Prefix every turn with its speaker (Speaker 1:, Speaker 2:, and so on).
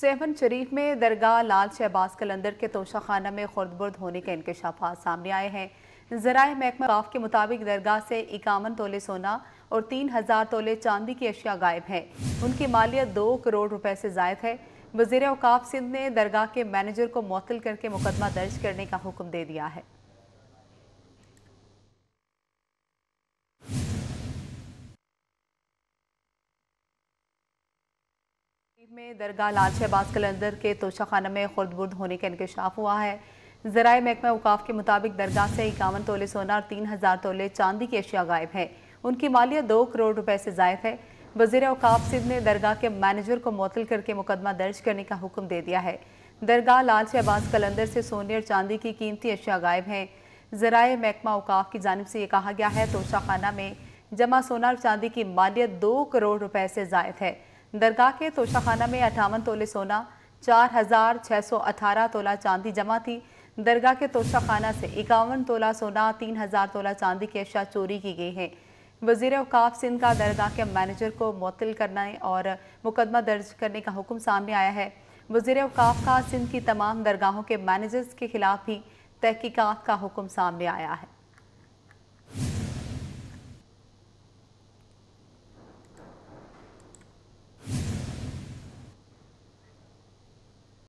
Speaker 1: सेहमन शरीफ में दरगाह लाल शहबाज कलंदर के तोशाखाना में खुर्दबुर्द होने के इंकशाफात सामने आए हैं जराए महकमा के मुताबिक दरगाह से इक्यावन तोले सोना और तीन हज़ार तोले चांदी की अशिया गायब हैं उनकी मालियत दो करोड़ रुपए से जायद है वजीर अवकाफ सिंध ने दरगाह के मैनेजर को मअतल करके मुकदमा दर्ज करने का हुक्म दे दिया है में दरगाह लाल शहबाज कलंदर के तोशा खाना में खुर्द बुर्द होने का इंकशाफ हुआ है ज़रा महकमा अवकाफ के मुताबिक दरगाह से इक्यावन तोले सोना और तीन हज़ार तोले चांदी की अशिया गायब है उनकी मालिया दो करोड़ रुपए से जायद है वजीर अवकाफ सिंध ने दरगाह के मैनेजर को मुतल करके मुकदमा दर्ज करने का हुक्म दे दिया है दरगाह लाल शहबाज कलंदर से सोने और चांदी की कीमती अशिया गायब हैं जराए महकमा अवकाफ की जानब से यह कहा गया है तोशा खाना में जमा सोना और चांदी की मालियत दो करोड़ रुपए से जायद है दरगाह के तोशाखाना में अठावन तोले सोना चार हज़ार छः सौ अठारह तोला चांदी जमा थी दरगाह के तोशाखाना से इक्यावन तोला सोना तीन हज़ार तोला चांदी की अशा चोरी की गई है वजीर अवकाफ सिंध का दरगाह के मैनेजर को मुतल करने और मुकदमा दर्ज करने का हुक्म सामने आया है वजीर अवकाफ का सिंध की तमाम दरगाहों के मैनेजर्स के खिलाफ भी तहकीकात का हुक्म सामने आया है